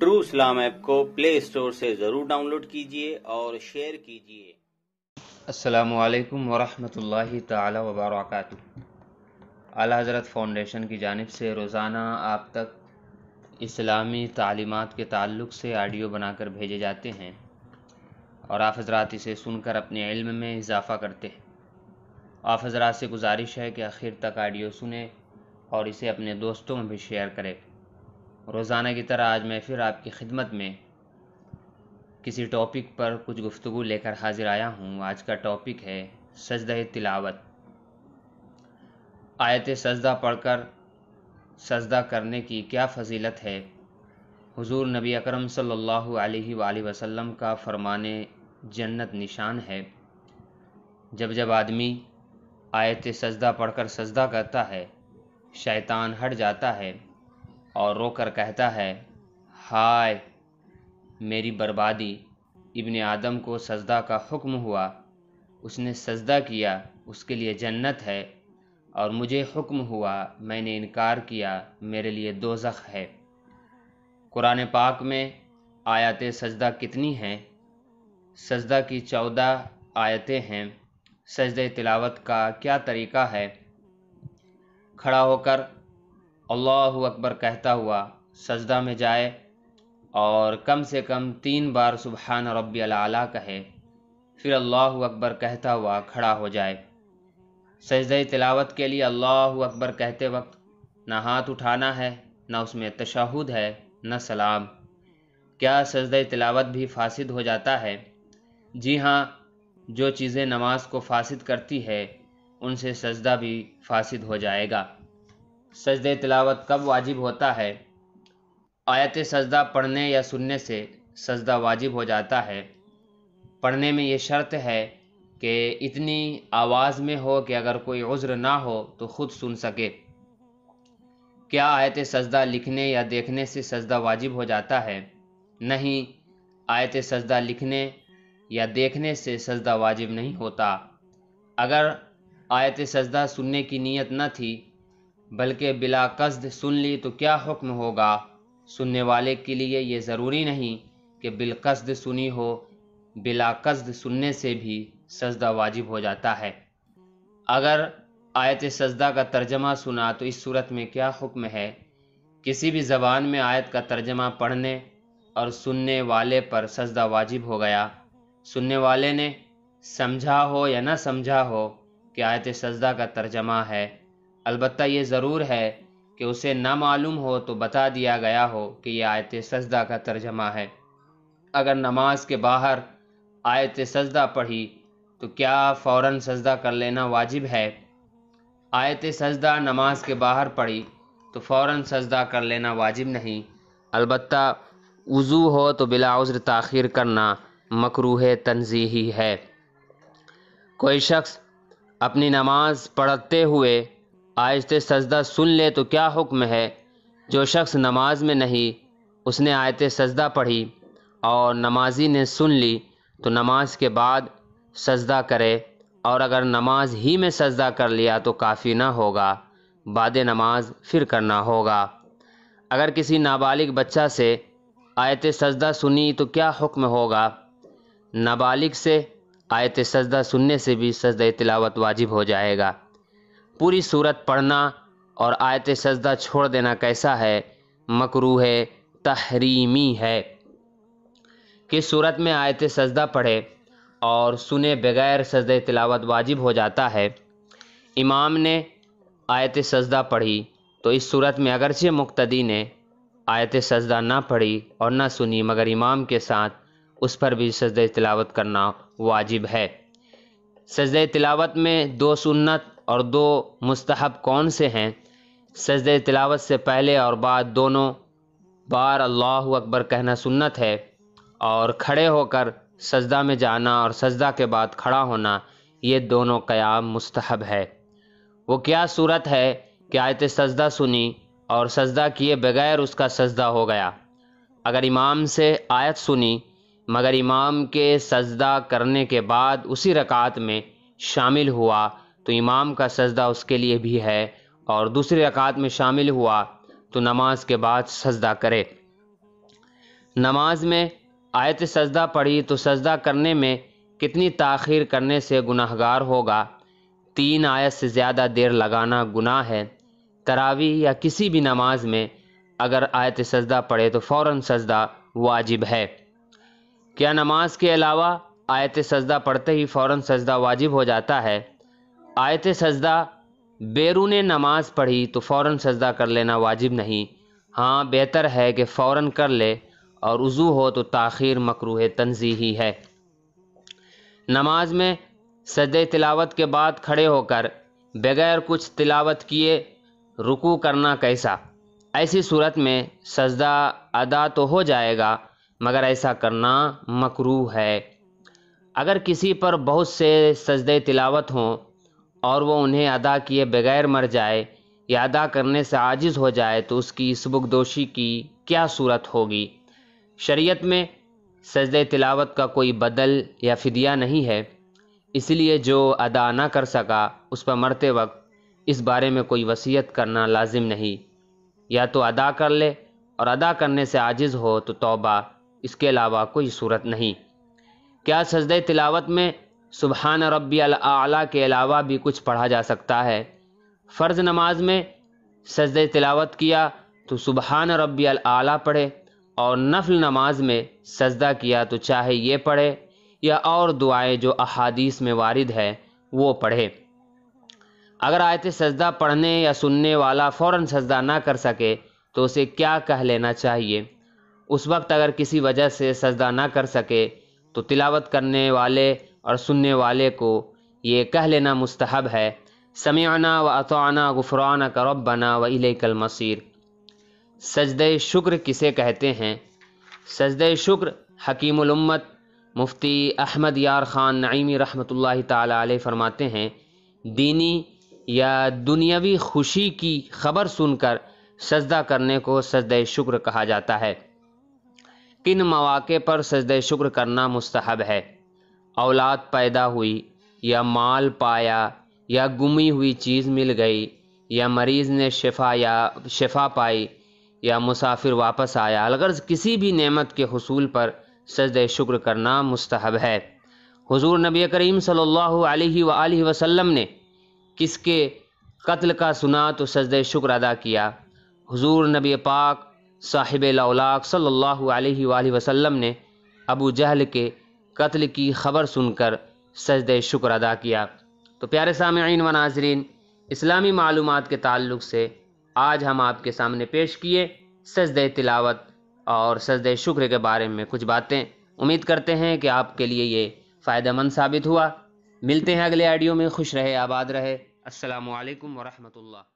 true Islam app को play store से ज़रूर डाउनलोड कीजिए और शेयर कीजिए वालेकुम वरहमतुल्लाहि ताला वबरक अला हज़रत फ़ाउंडेशन की जानब से रोज़ाना आप तक इस्लामी तालीमात के ताल्लुक़ से आडियो बनाकर भेजे जाते हैं और आप हज़रात इसे सुनकर अपने इल्म में इजाफ़ा करते हैं आप हज़रात से गुजारिश है कि आखिर तक आडियो सुने और इसे अपने दोस्तों में भी शेयर करें रोज़ाना की तरह आज मैं फिर आपकी खिदमत में किसी टॉपिक पर कुछ गुफ्तु लेकर हाजिर आया हूँ आज का टॉपिक है सजद तिलावत आयत सजदा पढ़कर सजदा करने की क्या फजीलत है हुजूर नबी अकरम सल्लल्लाहु अलैहि वसल्लम का फरमाने जन्नत निशान है जब जब आदमी आयत सजदा पढ़कर सजदा करता है शैतान हट जाता है और रोकर कहता है हाय मेरी बर्बादी इब्ने आदम को सजदा का हुक्म हुआ उसने सजदा किया उसके लिए जन्नत है और मुझे हुक्म हुआ मैंने इनकार किया मेरे लिए दोजख है कुरान पाक में आयत सजदा कितनी हैं सजदा की चौदह आयतें हैं सजद तिलावत का क्या तरीका है खड़ा होकर अल्लाह अकबर कहता हुआ सजदा में जाए और कम से कम तीन बार सुबहान रबी अला कहे फिर अल्लाह अकबर कहता हुआ खड़ा हो जाए सजद तिलावत के लिए अल्लाह अकबर कहते वक्त ना हाथ उठाना है ना उसमें तशहद है न सलाम क्या सजद तिलावत भी फासिद हो जाता है जी हाँ जो चीज़ें नमाज को फासिद करती है उनसे सजदा भी फासिद हो जाएगा सजद तिलावत कब वाजिब होता है आयत सजदा पढ़ने या सुनने से सजदा वाजिब हो जाता है पढ़ने में ये शर्त है कि इतनी आवाज़ में हो कि अगर कोई उज़्र ना हो तो ख़ुद सुन सके क्या आयत सजदा लिखने या देखने से सजदा वाजिब हो जाता है नहीं आयत सजदा लिखने या देखने से सजदा वाजिब नहीं होता अगर आयत सजदा सुनने की नीयत न थी बल्कि बिलाकस्द सुन ली तो क्या हुक्म होगा सुनने वाले के लिए ये ज़रूरी नहीं कि बिलकसद सुनी हो बिलाकस्द सुनने से भी सजदा वाजिब हो जाता है अगर आयत सजदा का तर्जमा सुना तो इस सूरत में क्या हुक्म है किसी भी ज़बान में आयत का तर्जमा पढ़ने और सुनने वाले पर सजदा वाजिब हो गया सुनने वाले ने समझा हो या ना समझा हो कि आयत सजदा का तर्जमा है अलबत् ये ज़रूर है कि उसे ना मालूम हो तो बता दिया गया हो कि यह आयत सजदा का तर्जमा है अगर नमाज के बाहर आयत सजदा पढ़ी तो क्या फ़ौर सजदा कर लेना वाजिब है आयत सजदा नमाज के बाहर पढ़ी तो फ़ौर सजदा कर लेना वाजिब नहीं अलबत् वज़ू हो तो बिलाउज़्र तखिर करना मकरूह तनजीही है कोई शख्स अपनी नमाज पढ़ते हुए आयत सजदा सुन ले तो क्या हुक्म है जो शख्स नमाज में नहीं उसने आयत सजदा पढ़ी और नमाजी ने सुन ली तो नमाज के बाद सजदा करे और अगर नमाज ही में सजदा कर लिया तो काफ़ी ना होगा बाद नमाज फिर करना होगा अगर किसी नाबालिग बच्चा से आयत सजदा सुनी तो क्या हुक्म होगा नाबालिग से आयत सजदा सुनने से भी सजद तिलावत वाजिब हो जाएगा पूरी सूरत पढ़ना और आयत सजदा छोड़ देना कैसा है मकरू है तहरीमी है कि सूरत में आयत सजदा पढ़े और सुने बगैर सजद तिलावत वाजिब हो जाता है इमाम ने आयत सजदा पढ़ी तो इस सूरत में अगरचे मुक्तदी ने आयत सजदा ना पढ़ी और ना सुनी मगर इमाम के साथ उस पर भी सजद तिलावत करना वाजिब है सजद तिलावत में दो सुन्नत और दो मुस्तहब कौन से हैं सजद तिलावत से पहले और बाद दोनों बार अल्लाह अकबर कहना सुन्नत है और खड़े होकर सजदा में जाना और सजदा के बाद खड़ा होना ये दोनों क़याम मुस्तहब है वो क्या सूरत है कि आयत सजदा सुनी और सजदा किए बगैर उसका सजदा हो गया अगर इमाम से आयत सुनी मगर इमाम के सजदा करने के बाद उसी रकात में शामिल हुआ तो इमाम का सजदा उसके लिए भी है और दूसरी रकात में शामिल हुआ तो नमाज के बाद सजदा करे नमाज में आयत सजदा पढ़ी तो सजदा करने में कितनी ताखिर करने से गुनाहगार होगा तीन आयत से ज़्यादा देर लगाना गुनाह है तरावी या किसी भी नमाज में अगर आयत सजदा पढ़े तो फ़ौर सजदा वाजिब है क्या नमाज के अलावा आयत सजदा पढ़ते ही फ़ौर सजदा वाजिब हो जाता है आयत सजदा बैरून नमाज पढ़ी तो फ़ौर सजदा कर लेना वाजिब नहीं हाँ बेहतर है कि फ़ौर कर ले और उज़ू हो तो ताखिर मकरू तनजी ही है नमाज में सजद तिलावत के बाद खड़े होकर बगैर कुछ तिलावत किए रुकू करना कैसा ऐसी सूरत में सजदा अदा तो हो जाएगा मगर ऐसा करना मकरू है अगर किसी पर बहुत से सजद तिलावत हों और वो उन्हें अदा किए बगैर मर जाए या अदा करने से आजिज़ हो जाए तो उसकी इस बुगदोशी की क्या सूरत होगी शरीयत में सजद तिलावत का कोई बदल या फिदिया नहीं है इसलिए जो अदा ना कर सका उस पर मरते वक्त इस बारे में कोई वसीयत करना लाजिम नहीं या तो अदा कर ले और अदा करने से आजिज़ हो तो तौबा इसके अलावा कोई सूरत नहीं क्या सजद तिलावत में सुबहान रबी आला के अलावा भी कुछ पढ़ा जा सकता है फ़र्ज़ नमाज में सजद तिलावत किया तो सुबहान रबी आला पढ़े और नफल नमाज में सजदा किया तो चाहे ये पढ़े या और दुआएं जो अहादीस में वारद है वो पढ़े अगर आयत सजदा पढ़ने या सुनने वाला फ़ौर सजदा ना कर सके तो उसे क्या कह लेना चाहिए उस वक्त अगर किसी वजह से सजदा ना कर सके तो तिलावत करने वाले और सुनने वाले को ये कह लेना मुस्तहब है समयाना व अताना गुफराना करबना व इलेकल मसीर सजद शुक्र किसे कहते हैं सजद शुक्र हकीमत मुफ्ती अहमद यार ख़ान नईमी रहमतुल्लाह ताली फरमाते हैं दीनी या दुनियावी खुशी की खबर सुनकर सजदा करने को सजद शुक्र कहा जाता है किन मौाक़े पर सजद शुक्र करना मुस्तहब है औलाद पैदा हुई या माल पाया या गुमी हुई चीज़ मिल गई या मरीज़ ने शफा या शफा पाई या मुसाफिर वापस आया अलगर किसी भी नेमत के हसूल पर सजद शुक्र करना मुस्तहब है हुजूर नबी करीम सल्लल्लाहु अलैहि वआलि वसल्लम ने किसके कत्ल का सुना तो सजद शुक्र अदा किया हुजूर नबी पाक साहिब लौलाक सल्लल्लाहु अलैहि वआलि वसल्लम ने अबू जहल के कत्ल की खबर सुनकर सजद शुक्र अदा किया तो प्यारे सामीन व नाजरीन इस्लामी मालूम के ताल्लुक से आज हम आपके सामने पेश किए सजद तिलावत और सजद शुक्र के बारे में कुछ बातें उम्मीद करते हैं कि आपके लिए ये मंद साबित हुआ मिलते हैं अगले आडियो में खुश रहे आबाद रहे असलकम वरहमल्ला